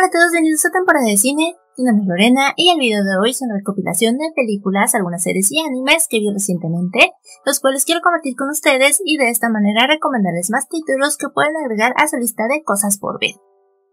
Hola a todos, bienvenidos a temporada de cine. Mi nombre es Lorena y el video de hoy es una recopilación de películas, algunas series y animes que vi recientemente, los cuales quiero compartir con ustedes y de esta manera recomendarles más títulos que pueden agregar a su lista de cosas por ver.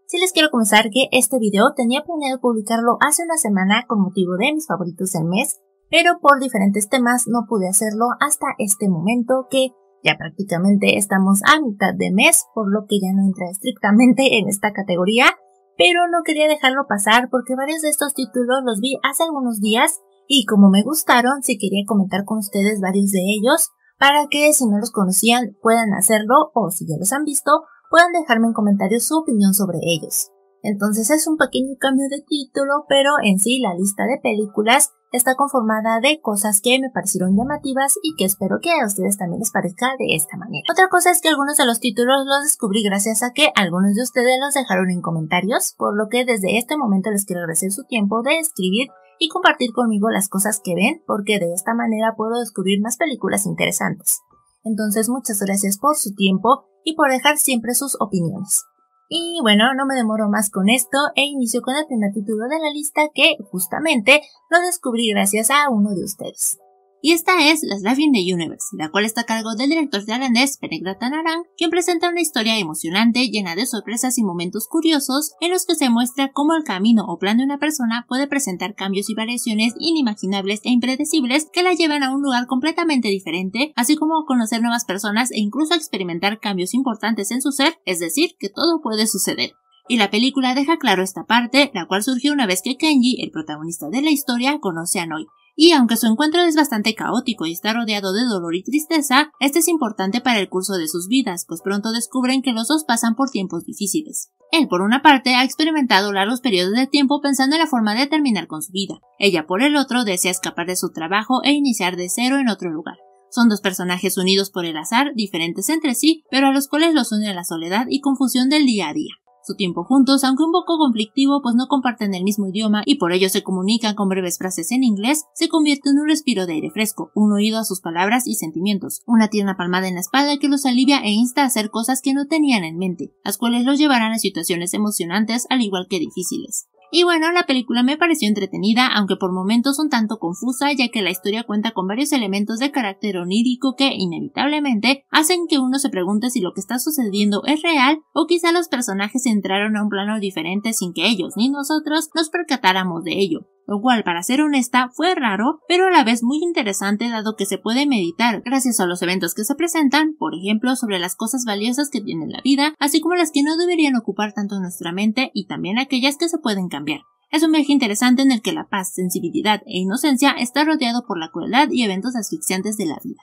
Si les quiero comenzar que este video tenía planeado publicarlo hace una semana con motivo de mis favoritos del mes, pero por diferentes temas no pude hacerlo hasta este momento que ya prácticamente estamos a mitad de mes, por lo que ya no entra estrictamente en esta categoría, pero no quería dejarlo pasar porque varios de estos títulos los vi hace algunos días y como me gustaron, sí quería comentar con ustedes varios de ellos para que si no los conocían puedan hacerlo o si ya los han visto puedan dejarme en comentarios su opinión sobre ellos. Entonces es un pequeño cambio de título, pero en sí la lista de películas está conformada de cosas que me parecieron llamativas y que espero que a ustedes también les parezca de esta manera. Otra cosa es que algunos de los títulos los descubrí gracias a que algunos de ustedes los dejaron en comentarios, por lo que desde este momento les quiero agradecer su tiempo de escribir y compartir conmigo las cosas que ven, porque de esta manera puedo descubrir más películas interesantes. Entonces muchas gracias por su tiempo y por dejar siempre sus opiniones. Y bueno, no me demoro más con esto e inicio con el primer título de la lista que justamente lo descubrí gracias a uno de ustedes. Y esta es Las Love in the Universe, la cual está a cargo del director finlandés Penegra Tanarang, quien presenta una historia emocionante llena de sorpresas y momentos curiosos en los que se muestra cómo el camino o plan de una persona puede presentar cambios y variaciones inimaginables e impredecibles que la llevan a un lugar completamente diferente, así como conocer nuevas personas e incluso experimentar cambios importantes en su ser, es decir, que todo puede suceder. Y la película deja claro esta parte, la cual surgió una vez que Kenji, el protagonista de la historia, conoce a Noi, y aunque su encuentro es bastante caótico y está rodeado de dolor y tristeza, este es importante para el curso de sus vidas, pues pronto descubren que los dos pasan por tiempos difíciles. Él, por una parte, ha experimentado largos periodos de tiempo pensando en la forma de terminar con su vida. Ella, por el otro, desea escapar de su trabajo e iniciar de cero en otro lugar. Son dos personajes unidos por el azar, diferentes entre sí, pero a los cuales los une la soledad y confusión del día a día su tiempo juntos, aunque un poco conflictivo, pues no comparten el mismo idioma y por ello se comunican con breves frases en inglés, se convierte en un respiro de aire fresco, un oído a sus palabras y sentimientos, una tierna palmada en la espalda que los alivia e insta a hacer cosas que no tenían en mente, las cuales los llevarán a situaciones emocionantes al igual que difíciles. Y bueno, la película me pareció entretenida, aunque por momentos un tanto confusa, ya que la historia cuenta con varios elementos de carácter onírico que, inevitablemente, hacen que uno se pregunte si lo que está sucediendo es real o quizá los personajes entraron a un plano diferente sin que ellos ni nosotros nos percatáramos de ello lo cual, para ser honesta, fue raro, pero a la vez muy interesante dado que se puede meditar gracias a los eventos que se presentan, por ejemplo, sobre las cosas valiosas que tiene la vida, así como las que no deberían ocupar tanto nuestra mente y también aquellas que se pueden cambiar. Es un viaje interesante en el que la paz, sensibilidad e inocencia está rodeado por la crueldad y eventos asfixiantes de la vida.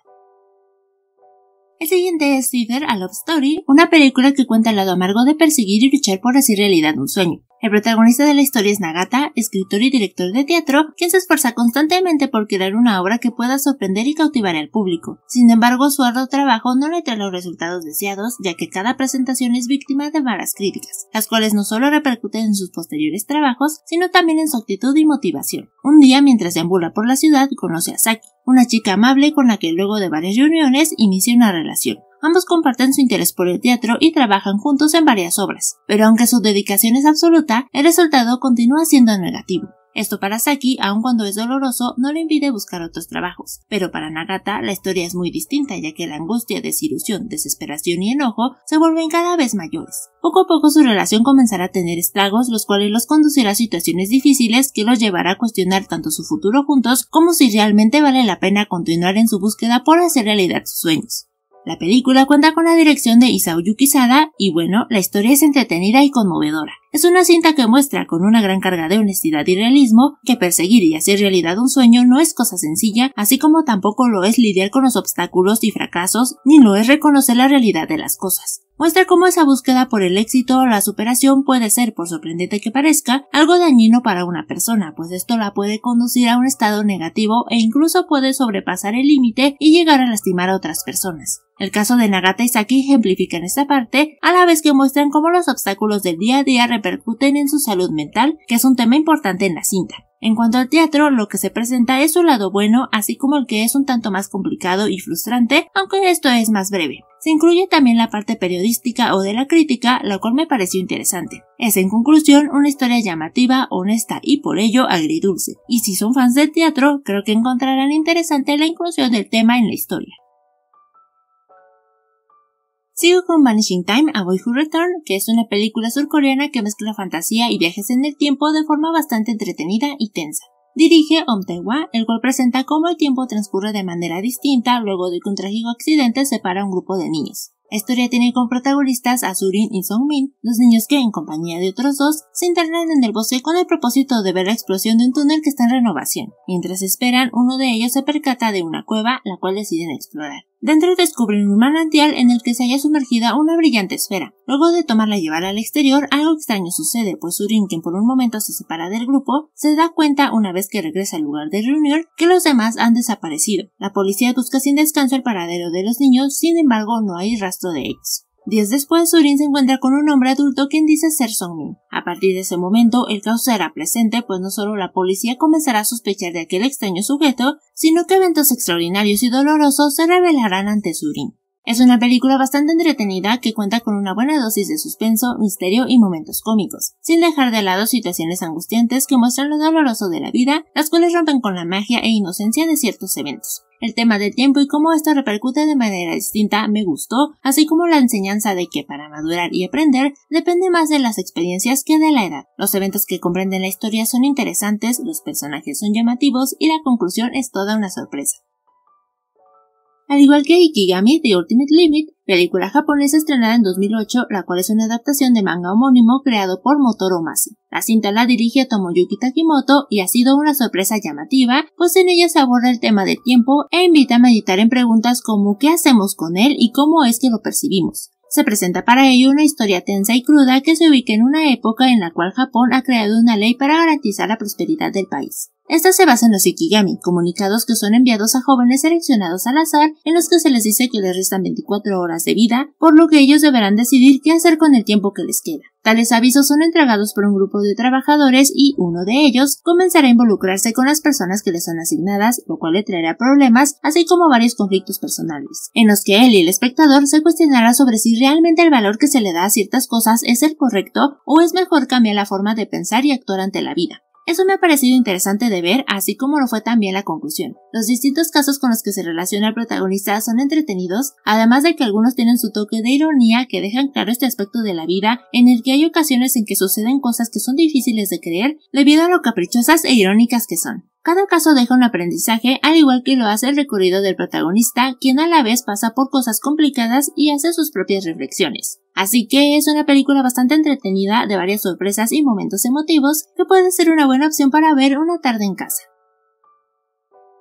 El siguiente es Fever a Love Story, una película que cuenta el lado amargo de perseguir y luchar por hacer realidad un sueño. El protagonista de la historia es Nagata, escritor y director de teatro, quien se esfuerza constantemente por crear una obra que pueda sorprender y cautivar al público. Sin embargo, su arduo trabajo no le trae los resultados deseados, ya que cada presentación es víctima de malas críticas, las cuales no solo repercuten en sus posteriores trabajos, sino también en su actitud y motivación. Un día, mientras deambula por la ciudad, conoce a Saki, una chica amable con la que luego de varias reuniones inicia una relación ambos comparten su interés por el teatro y trabajan juntos en varias obras, pero aunque su dedicación es absoluta, el resultado continúa siendo negativo. Esto para Saki, aun cuando es doloroso, no le impide buscar otros trabajos. Pero para Nagata, la historia es muy distinta, ya que la angustia, desilusión, desesperación y enojo se vuelven cada vez mayores. Poco a poco su relación comenzará a tener estragos, los cuales los conducirá a situaciones difíciles que los llevará a cuestionar tanto su futuro juntos como si realmente vale la pena continuar en su búsqueda por hacer realidad sus sueños. La película cuenta con la dirección de Isao Yukisada y bueno, la historia es entretenida y conmovedora. Es una cinta que muestra con una gran carga de honestidad y realismo que perseguir y hacer realidad un sueño no es cosa sencilla, así como tampoco lo es lidiar con los obstáculos y fracasos, ni lo es reconocer la realidad de las cosas. Muestra cómo esa búsqueda por el éxito o la superación puede ser, por sorprendente que parezca, algo dañino para una persona, pues esto la puede conducir a un estado negativo e incluso puede sobrepasar el límite y llegar a lastimar a otras personas. El caso de Nagata y Saki en esta parte, a la vez que muestran cómo los obstáculos del día a día percuten en su salud mental, que es un tema importante en la cinta. En cuanto al teatro, lo que se presenta es su lado bueno, así como el que es un tanto más complicado y frustrante, aunque esto es más breve. Se incluye también la parte periodística o de la crítica, la cual me pareció interesante. Es en conclusión una historia llamativa, honesta y por ello agridulce. Y si son fans del teatro, creo que encontrarán interesante la inclusión del tema en la historia. Sigo con Vanishing Time, A Boy Who Return, que es una película surcoreana que mezcla fantasía y viajes en el tiempo de forma bastante entretenida y tensa. Dirige Om tae Hwa, el cual presenta cómo el tiempo transcurre de manera distinta luego de que un trágico accidente separa a un grupo de niños. La historia tiene como protagonistas a Surin y Songmin, los niños que, en compañía de otros dos, se internan en el bosque con el propósito de ver la explosión de un túnel que está en renovación. Mientras esperan, uno de ellos se percata de una cueva, la cual deciden explorar. Dentro descubren un manantial en el que se halla sumergida una brillante esfera. Luego de tomarla y llevarla al exterior, algo extraño sucede, pues Urin, quien por un momento se separa del grupo, se da cuenta una vez que regresa al lugar de reunión que los demás han desaparecido. La policía busca sin descanso el paradero de los niños, sin embargo no hay rastro de ellos. Días después, Surin se encuentra con un hombre adulto quien dice ser Songmin. A partir de ese momento, el caos será presente, pues no solo la policía comenzará a sospechar de aquel extraño sujeto, sino que eventos extraordinarios y dolorosos se revelarán ante Surin. Es una película bastante entretenida que cuenta con una buena dosis de suspenso, misterio y momentos cómicos, sin dejar de lado situaciones angustiantes que muestran lo doloroso de la vida, las cuales rompen con la magia e inocencia de ciertos eventos. El tema del tiempo y cómo esto repercute de manera distinta me gustó, así como la enseñanza de que para madurar y aprender depende más de las experiencias que de la edad. Los eventos que comprenden la historia son interesantes, los personajes son llamativos y la conclusión es toda una sorpresa. Al igual que Ikigami The Ultimate Limit, película japonesa estrenada en 2008, la cual es una adaptación de manga homónimo creado por Motoro Masi. La cinta la dirige Tomoyuki Takimoto y ha sido una sorpresa llamativa, pues en ella se aborda el tema del tiempo e invita a meditar en preguntas como ¿qué hacemos con él y cómo es que lo percibimos? Se presenta para ello una historia tensa y cruda que se ubica en una época en la cual Japón ha creado una ley para garantizar la prosperidad del país. Esta se basa en los Ikigami, comunicados que son enviados a jóvenes seleccionados al azar, en los que se les dice que les restan 24 horas de vida, por lo que ellos deberán decidir qué hacer con el tiempo que les queda. Tales avisos son entregados por un grupo de trabajadores y uno de ellos comenzará a involucrarse con las personas que le son asignadas, lo cual le traerá problemas, así como varios conflictos personales, en los que él y el espectador se cuestionará sobre si realmente el valor que se le da a ciertas cosas es el correcto o es mejor cambiar la forma de pensar y actuar ante la vida. Eso me ha parecido interesante de ver, así como lo fue también la conclusión. Los distintos casos con los que se relaciona el protagonista son entretenidos, además de que algunos tienen su toque de ironía que dejan claro este aspecto de la vida en el que hay ocasiones en que suceden cosas que son difíciles de creer debido a lo caprichosas e irónicas que son. Cada caso deja un aprendizaje, al igual que lo hace el recorrido del protagonista, quien a la vez pasa por cosas complicadas y hace sus propias reflexiones. Así que es una película bastante entretenida de varias sorpresas y momentos emotivos que puede ser una buena opción para ver una tarde en casa.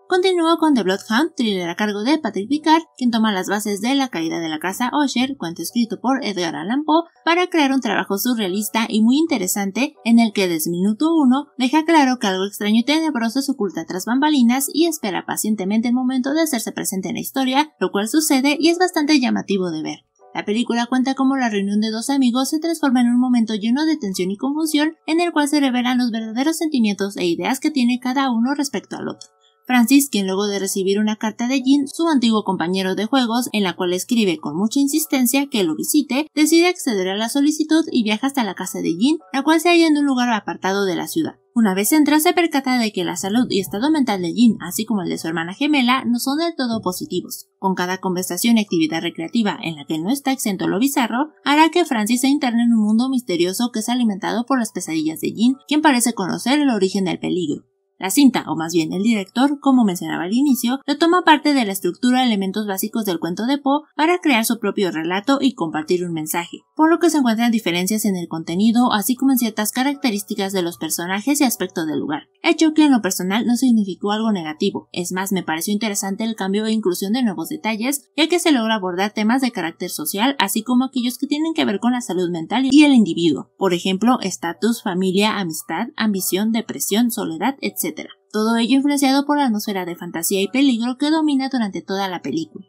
Continúo con The Bloodhound, thriller a cargo de Patrick Picard, quien toma las bases de La caída de la casa Osher, cuento escrito por Edgar Allan Poe, para crear un trabajo surrealista y muy interesante en el que desde minuto uno deja claro que algo extraño y tenebroso se oculta tras bambalinas y espera pacientemente el momento de hacerse presente en la historia, lo cual sucede y es bastante llamativo de ver. La película cuenta cómo la reunión de dos amigos se transforma en un momento lleno de tensión y confusión en el cual se revelan los verdaderos sentimientos e ideas que tiene cada uno respecto al otro. Francis, quien luego de recibir una carta de Jean, su antiguo compañero de juegos, en la cual escribe con mucha insistencia que lo visite, decide acceder a la solicitud y viaja hasta la casa de Jean, la cual se halla en un lugar apartado de la ciudad. Una vez entra, se percata de que la salud y estado mental de Jin, así como el de su hermana gemela, no son del todo positivos. Con cada conversación y actividad recreativa en la que no está exento lo bizarro, hará que Francis se interne en un mundo misterioso que es alimentado por las pesadillas de Jin, quien parece conocer el origen del peligro. La cinta, o más bien el director, como mencionaba al inicio, toma parte de la estructura de elementos básicos del cuento de Poe para crear su propio relato y compartir un mensaje, por lo que se encuentran diferencias en el contenido, así como en ciertas características de los personajes y aspectos del lugar, hecho que en lo personal no significó algo negativo, es más, me pareció interesante el cambio e inclusión de nuevos detalles, ya que se logra abordar temas de carácter social, así como aquellos que tienen que ver con la salud mental y el individuo, por ejemplo, estatus, familia, amistad, ambición, depresión, soledad, etc. Todo ello influenciado por la atmósfera de fantasía y peligro que domina durante toda la película.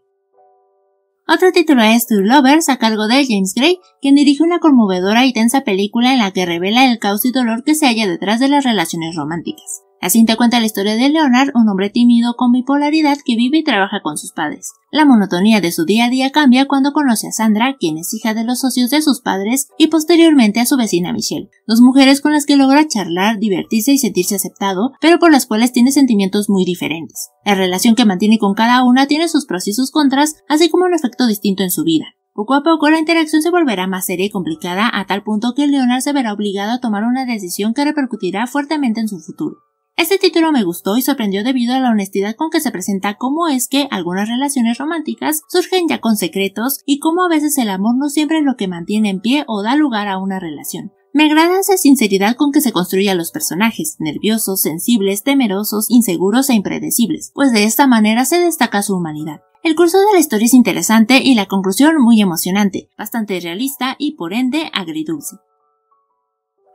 Otro título es Two Lovers a cargo de James Gray, quien dirige una conmovedora y tensa película en la que revela el caos y dolor que se halla detrás de las relaciones románticas. La cinta cuenta la historia de Leonard, un hombre tímido con bipolaridad que vive y trabaja con sus padres. La monotonía de su día a día cambia cuando conoce a Sandra, quien es hija de los socios de sus padres, y posteriormente a su vecina Michelle, dos mujeres con las que logra charlar, divertirse y sentirse aceptado, pero por las cuales tiene sentimientos muy diferentes. La relación que mantiene con cada una tiene sus pros y sus contras, así como un efecto distinto en su vida. Poco a poco la interacción se volverá más seria y complicada a tal punto que Leonard se verá obligado a tomar una decisión que repercutirá fuertemente en su futuro. Este título me gustó y sorprendió debido a la honestidad con que se presenta cómo es que algunas relaciones románticas surgen ya con secretos y cómo a veces el amor no siempre es lo que mantiene en pie o da lugar a una relación. Me agrada esa sinceridad con que se construyen a los personajes, nerviosos, sensibles, temerosos, inseguros e impredecibles, pues de esta manera se destaca su humanidad. El curso de la historia es interesante y la conclusión muy emocionante, bastante realista y por ende agridulce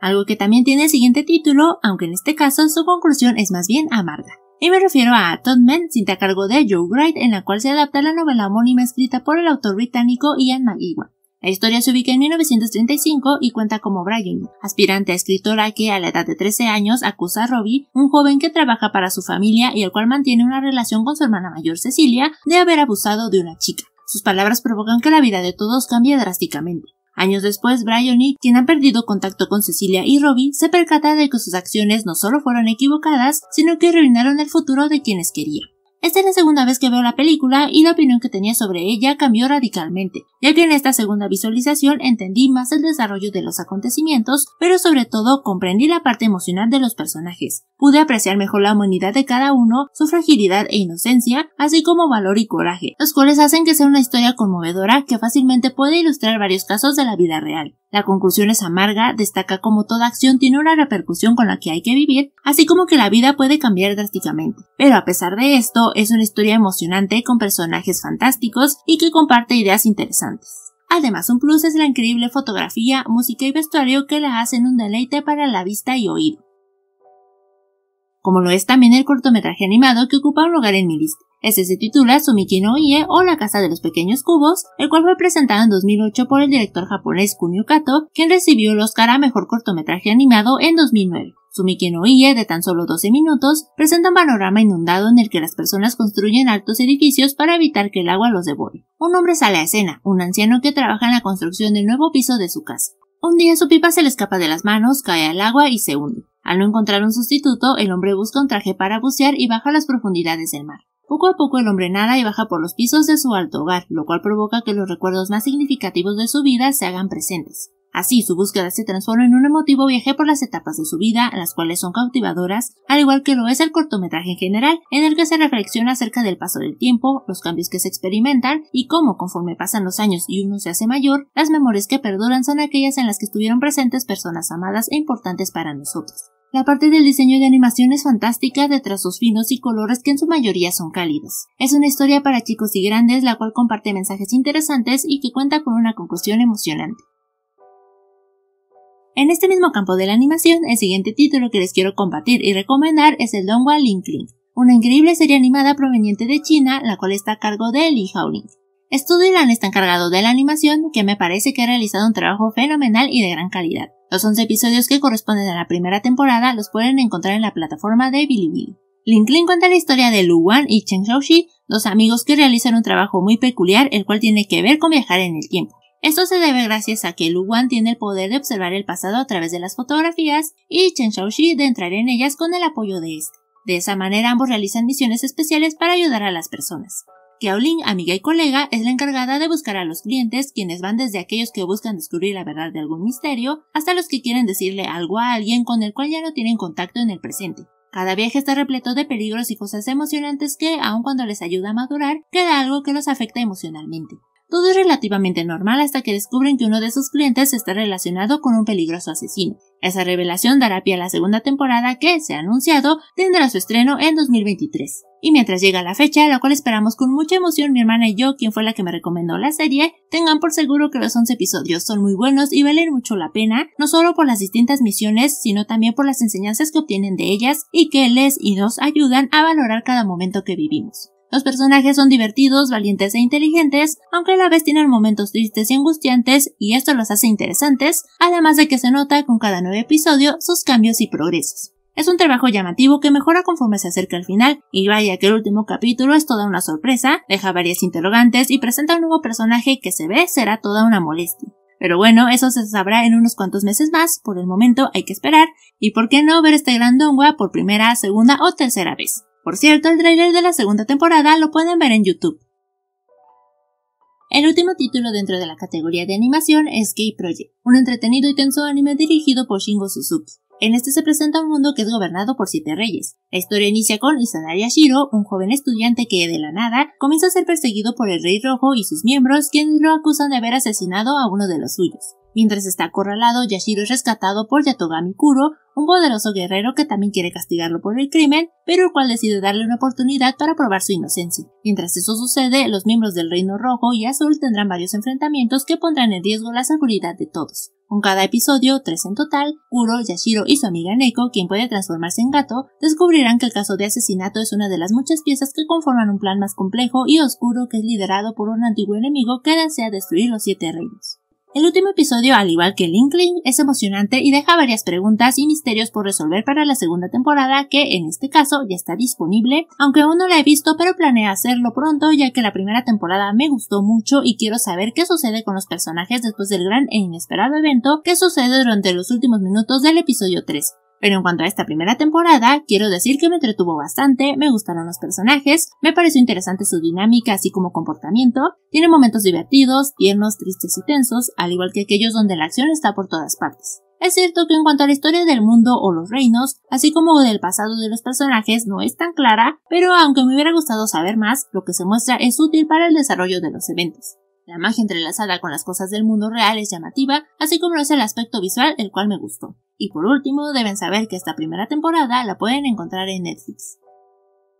algo que también tiene el siguiente título, aunque en este caso su conclusión es más bien amarga. Y me refiero a Todman, cinta a cargo de Joe Wright, en la cual se adapta la novela homónima escrita por el autor británico Ian McEwan. La historia se ubica en 1935 y cuenta como Brian, aspirante a escritora que a la edad de 13 años acusa a Robbie, un joven que trabaja para su familia y el cual mantiene una relación con su hermana mayor Cecilia, de haber abusado de una chica. Sus palabras provocan que la vida de todos cambie drásticamente. Años después, Bryony, quien ha perdido contacto con Cecilia y Robbie, se percata de que sus acciones no solo fueron equivocadas, sino que arruinaron el futuro de quienes querían. Esta es la segunda vez que veo la película y la opinión que tenía sobre ella cambió radicalmente, ya que en esta segunda visualización entendí más el desarrollo de los acontecimientos, pero sobre todo comprendí la parte emocional de los personajes. Pude apreciar mejor la humanidad de cada uno, su fragilidad e inocencia, así como valor y coraje, los cuales hacen que sea una historia conmovedora que fácilmente puede ilustrar varios casos de la vida real. La conclusión es amarga, destaca como toda acción tiene una repercusión con la que hay que vivir, así como que la vida puede cambiar drásticamente. Pero a pesar de esto, es una historia emocionante con personajes fantásticos y que comparte ideas interesantes. Además, un plus es la increíble fotografía, música y vestuario que la hacen un deleite para la vista y oído. Como lo es también el cortometraje animado que ocupa un lugar en mi lista. Este se titula Sumiki no Ie o La Casa de los Pequeños Cubos, el cual fue presentado en 2008 por el director japonés Kunio Kato, quien recibió el Oscar a Mejor Cortometraje Animado en 2009. Su no de tan solo 12 minutos, presenta un panorama inundado en el que las personas construyen altos edificios para evitar que el agua los devore. Un hombre sale a escena, un anciano que trabaja en la construcción del nuevo piso de su casa. Un día su pipa se le escapa de las manos, cae al agua y se hunde. Al no encontrar un sustituto, el hombre busca un traje para bucear y baja a las profundidades del mar. Poco a poco el hombre nada y baja por los pisos de su alto hogar, lo cual provoca que los recuerdos más significativos de su vida se hagan presentes. Así, su búsqueda se transforma en un emotivo viaje por las etapas de su vida, las cuales son cautivadoras, al igual que lo es el cortometraje en general, en el que se reflexiona acerca del paso del tiempo, los cambios que se experimentan y cómo, conforme pasan los años y uno se hace mayor, las memorias que perduran son aquellas en las que estuvieron presentes personas amadas e importantes para nosotros. La parte del diseño de animación es fantástica de trazos finos y colores que en su mayoría son cálidos. Es una historia para chicos y grandes la cual comparte mensajes interesantes y que cuenta con una conclusión emocionante. En este mismo campo de la animación, el siguiente título que les quiero compartir y recomendar es el Donghua Linkling, una increíble serie animada proveniente de China, la cual está a cargo de Li Haoling. Lan está encargado de la animación, que me parece que ha realizado un trabajo fenomenal y de gran calidad. Los 11 episodios que corresponden a la primera temporada los pueden encontrar en la plataforma de Bilibili. Linkling cuenta la historia de Lu Wan y Cheng Xiaoshi, dos amigos que realizan un trabajo muy peculiar, el cual tiene que ver con viajar en el tiempo. Esto se debe gracias a que Lu Wan tiene el poder de observar el pasado a través de las fotografías y Chen Shaoxi de entrar en ellas con el apoyo de este. De esa manera ambos realizan misiones especiales para ayudar a las personas. Kiaolin, amiga y colega, es la encargada de buscar a los clientes, quienes van desde aquellos que buscan descubrir la verdad de algún misterio, hasta los que quieren decirle algo a alguien con el cual ya no tienen contacto en el presente. Cada viaje está repleto de peligros y cosas emocionantes que, aun cuando les ayuda a madurar, queda algo que los afecta emocionalmente. Todo es relativamente normal hasta que descubren que uno de sus clientes está relacionado con un peligroso asesino. Esa revelación dará pie a la segunda temporada que, se ha anunciado, tendrá su estreno en 2023. Y mientras llega la fecha, la cual esperamos con mucha emoción mi hermana y yo, quien fue la que me recomendó la serie, tengan por seguro que los 11 episodios son muy buenos y valen mucho la pena, no solo por las distintas misiones, sino también por las enseñanzas que obtienen de ellas y que les y nos ayudan a valorar cada momento que vivimos. Los personajes son divertidos, valientes e inteligentes, aunque a la vez tienen momentos tristes y angustiantes, y esto los hace interesantes, además de que se nota con cada nuevo episodio sus cambios y progresos. Es un trabajo llamativo que mejora conforme se acerca al final, y vaya que el último capítulo es toda una sorpresa, deja varias interrogantes y presenta un nuevo personaje que se ve será toda una molestia. Pero bueno, eso se sabrá en unos cuantos meses más, por el momento hay que esperar, y por qué no ver este gran dongua por primera, segunda o tercera vez. Por cierto, el tráiler de la segunda temporada lo pueden ver en YouTube. El último título dentro de la categoría de animación es Gay Project, un entretenido y tenso anime dirigido por Shingo Suzuki. En este se presenta un mundo que es gobernado por siete reyes. La historia inicia con Izanari Yashiro, un joven estudiante que de la nada comienza a ser perseguido por el Rey Rojo y sus miembros, quienes lo acusan de haber asesinado a uno de los suyos. Mientras está acorralado, Yashiro es rescatado por Yatogami Kuro, un poderoso guerrero que también quiere castigarlo por el crimen, pero el cual decide darle una oportunidad para probar su inocencia. Mientras eso sucede, los miembros del Reino Rojo y Azul tendrán varios enfrentamientos que pondrán en riesgo la seguridad de todos. Con cada episodio, tres en total, Kuro, Yashiro y su amiga Neko, quien puede transformarse en gato, descubrirán que el caso de asesinato es una de las muchas piezas que conforman un plan más complejo y oscuro que es liderado por un antiguo enemigo que desea destruir los siete reinos. El último episodio, al igual que el Link, es emocionante y deja varias preguntas y misterios por resolver para la segunda temporada que, en este caso, ya está disponible, aunque aún no la he visto pero planea hacerlo pronto ya que la primera temporada me gustó mucho y quiero saber qué sucede con los personajes después del gran e inesperado evento que sucede durante los últimos minutos del episodio 3. Pero en cuanto a esta primera temporada, quiero decir que me entretuvo bastante, me gustaron los personajes, me pareció interesante su dinámica así como comportamiento, tiene momentos divertidos, tiernos, tristes y tensos, al igual que aquellos donde la acción está por todas partes. Es cierto que en cuanto a la historia del mundo o los reinos, así como del pasado de los personajes, no es tan clara, pero aunque me hubiera gustado saber más, lo que se muestra es útil para el desarrollo de los eventos. La magia entrelazada con las cosas del mundo real es llamativa, así como lo es el aspecto visual, el cual me gustó. Y por último, deben saber que esta primera temporada la pueden encontrar en Netflix.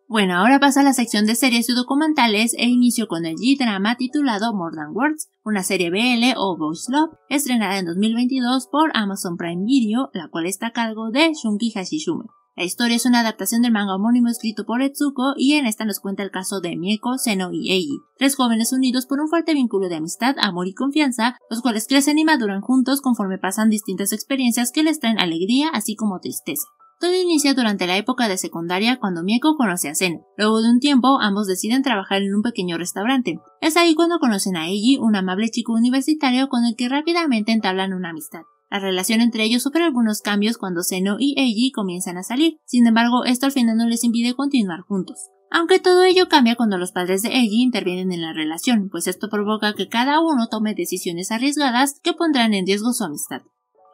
Bueno, ahora pasa a la sección de series y documentales e inicio con el G-drama titulado More Than Words, una serie BL o voice Love, estrenada en 2022 por Amazon Prime Video, la cual está a cargo de Shunki Hashishume. La historia es una adaptación del manga homónimo escrito por Etsuko y en esta nos cuenta el caso de Mieko, Seno y Eiji, tres jóvenes unidos por un fuerte vínculo de amistad, amor y confianza, los cuales crecen y maduran juntos conforme pasan distintas experiencias que les traen alegría así como tristeza. Todo inicia durante la época de secundaria cuando Mieko conoce a Seno. Luego de un tiempo, ambos deciden trabajar en un pequeño restaurante. Es ahí cuando conocen a Eiji, un amable chico universitario con el que rápidamente entablan una amistad. La relación entre ellos sufre algunos cambios cuando Seno y Eiji comienzan a salir, sin embargo esto al final no les impide continuar juntos. Aunque todo ello cambia cuando los padres de Eiji intervienen en la relación, pues esto provoca que cada uno tome decisiones arriesgadas que pondrán en riesgo su amistad.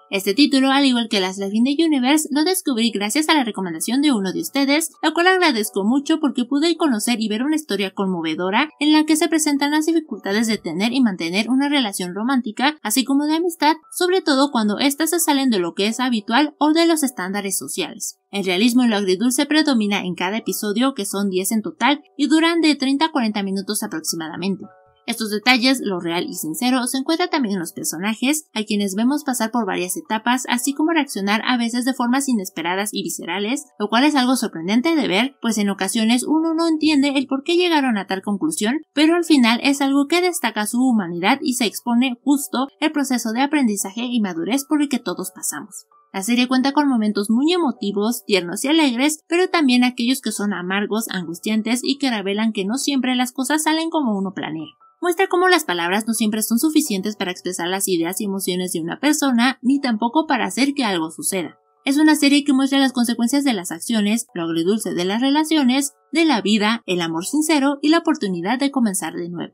Este título, al igual que las de de Universe, lo descubrí gracias a la recomendación de uno de ustedes, lo cual agradezco mucho porque pude conocer y ver una historia conmovedora en la que se presentan las dificultades de tener y mantener una relación romántica, así como de amistad, sobre todo cuando éstas se salen de lo que es habitual o de los estándares sociales. El realismo y lo agridulce predomina en cada episodio, que son 10 en total, y duran de 30 a 40 minutos aproximadamente. Estos detalles, lo real y sincero, se encuentran también en los personajes, a quienes vemos pasar por varias etapas, así como reaccionar a veces de formas inesperadas y viscerales, lo cual es algo sorprendente de ver, pues en ocasiones uno no entiende el por qué llegaron a tal conclusión, pero al final es algo que destaca su humanidad y se expone justo el proceso de aprendizaje y madurez por el que todos pasamos. La serie cuenta con momentos muy emotivos, tiernos y alegres, pero también aquellos que son amargos, angustiantes y que revelan que no siempre las cosas salen como uno planea. Muestra cómo las palabras no siempre son suficientes para expresar las ideas y emociones de una persona, ni tampoco para hacer que algo suceda. Es una serie que muestra las consecuencias de las acciones, lo agridulce de las relaciones, de la vida, el amor sincero y la oportunidad de comenzar de nuevo.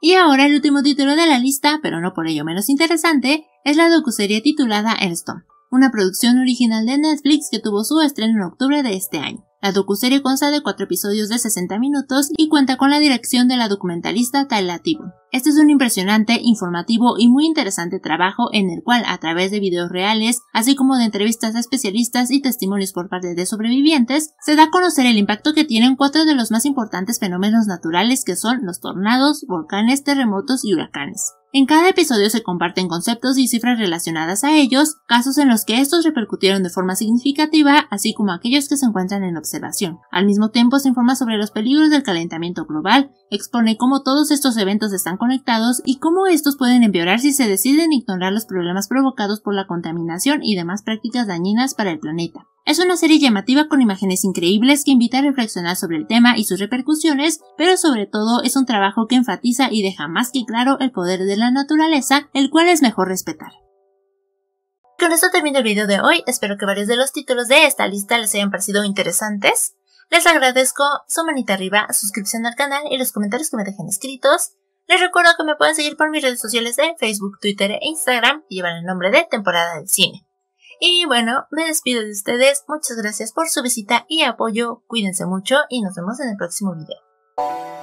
Y ahora el último título de la lista, pero no por ello menos interesante, es la docuserie titulada Elston, una producción original de Netflix que tuvo su estreno en octubre de este año. La docuserie consta de cuatro episodios de 60 minutos y cuenta con la dirección de la documentalista Tyler este es un impresionante, informativo y muy interesante trabajo en el cual, a través de videos reales, así como de entrevistas a especialistas y testimonios por parte de sobrevivientes, se da a conocer el impacto que tienen cuatro de los más importantes fenómenos naturales que son los tornados, volcanes, terremotos y huracanes. En cada episodio se comparten conceptos y cifras relacionadas a ellos, casos en los que estos repercutieron de forma significativa, así como aquellos que se encuentran en observación. Al mismo tiempo se informa sobre los peligros del calentamiento global, expone cómo todos estos eventos están conectados y cómo estos pueden empeorar si se deciden ignorar los problemas provocados por la contaminación y demás prácticas dañinas para el planeta. Es una serie llamativa con imágenes increíbles que invita a reflexionar sobre el tema y sus repercusiones, pero sobre todo es un trabajo que enfatiza y deja más que claro el poder de la naturaleza, el cual es mejor respetar. Con esto termino el video de hoy, espero que varios de los títulos de esta lista les hayan parecido interesantes. Les agradezco su manita arriba, suscripción al canal y los comentarios que me dejen escritos. Les recuerdo que me pueden seguir por mis redes sociales de Facebook, Twitter e Instagram, que llevan el nombre de temporada del cine. Y bueno, me despido de ustedes, muchas gracias por su visita y apoyo, cuídense mucho y nos vemos en el próximo video.